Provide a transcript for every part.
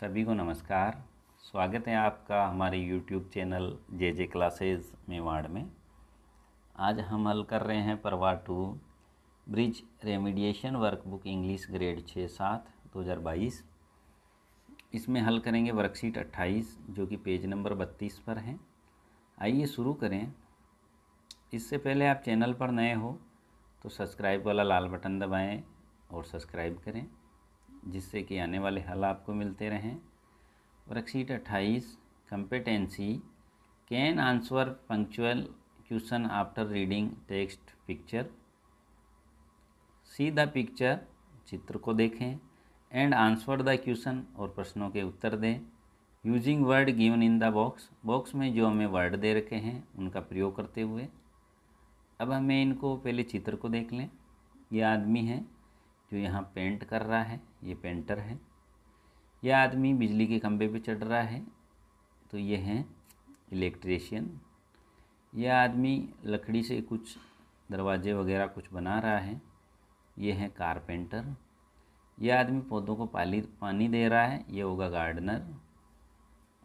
सभी को नमस्कार स्वागत है आपका हमारे YouTube channel J J classes Mewar में आज हम हल कर रहे हैं परवा two bridge remediation workbook English grade छः सात दो हज़ार बाईस इसमें हल करेंगे वर्कशीट अट्ठाईस जो कि पेज नंबर बत्तीस पर है आइए शुरू करें इससे पहले आप चैनल पर नए हो तो सब्सक्राइब वाला लाल बटन दबाएं और सब्सक्राइब करें जिससे कि आने वाले हल आपको मिलते रहें वर्कशीट अट्ठाईस competency can answer punctual question after reading text picture see the picture चित्र को देखें एंड आंसर द क्वेश्चन और प्रश्नों के उत्तर दें using word given in the box box में जो हमें वर्ड दे रखे हैं उनका प्रयोग करते हुए अब हमें इनको पहले चित्र को देख लें ये आदमी है जो यहाँ पेंट कर रहा है ये पेंटर है यह आदमी बिजली के खंभे पे चढ़ रहा है तो ये हैं इलेक्ट्रिशियन यह आदमी लकड़ी से कुछ दरवाजे वगैरह कुछ बना रहा है ये हैं कारपेंटर यह आदमी पौधों को पाली पानी दे रहा है ये होगा गार्डनर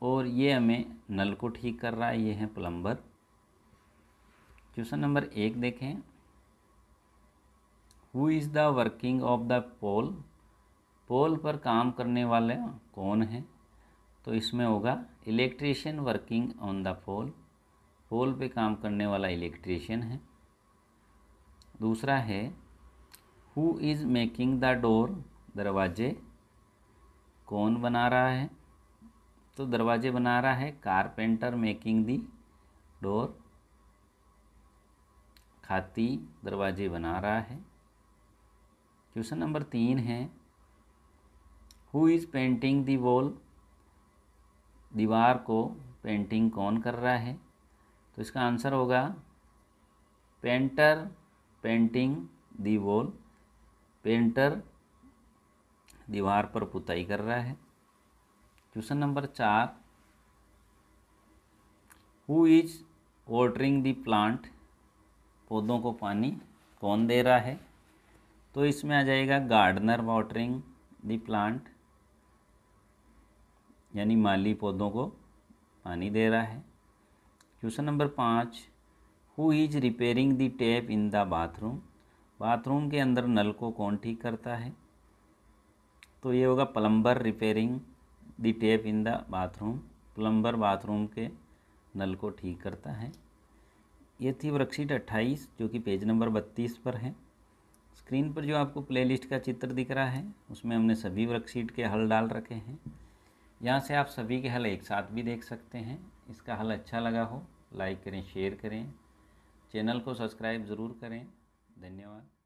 और ये हमें नल को ठीक कर रहा है ये है प्लम्बर क्वेश्चन नंबर एक देखें who is the working of the pole pole पर काम करने वाले कौन हैं तो इसमें होगा electrician working on the pole pole पे काम करने वाला इलेक्ट्रीशियन है दूसरा है who is making the door दरवाजे कौन बना रहा है तो दरवाजे बना रहा है कारपेंटर मेकिंग दी डोर खाती दरवाजे बना रहा है क्वेश्चन नंबर तीन है who is painting the wall दीवार को पेंटिंग कौन कर रहा है तो इसका आंसर होगा painter painting the wall painter दीवार पर पुताई कर रहा है क्वेश्चन नंबर चार who is watering the plant पौधों को पानी कौन दे रहा है तो इसमें आ जाएगा गार्डनर वाटरिंग दी प्लांट यानी माली पौधों को पानी दे रहा है क्वेश्चन नंबर पाँच who is repairing the tap in the bathroom bathroom के अंदर नल को कौन ठीक करता है तो ये होगा plumber repairing the tap in the bathroom plumber bathroom के नल को ठीक करता है ये थी वर्कशीट अट्ठाईस जो कि पेज नंबर बत्तीस पर है स्क्रीन पर जो आपको प्लेलिस्ट का चित्र दिख रहा है उसमें हमने सभी वर्कशीट के हल डाल रखे हैं यहाँ से आप सभी के हल एक साथ भी देख सकते हैं इसका हल अच्छा लगा हो लाइक करें शेयर करें चैनल को सब्सक्राइब ज़रूर करें धन्यवाद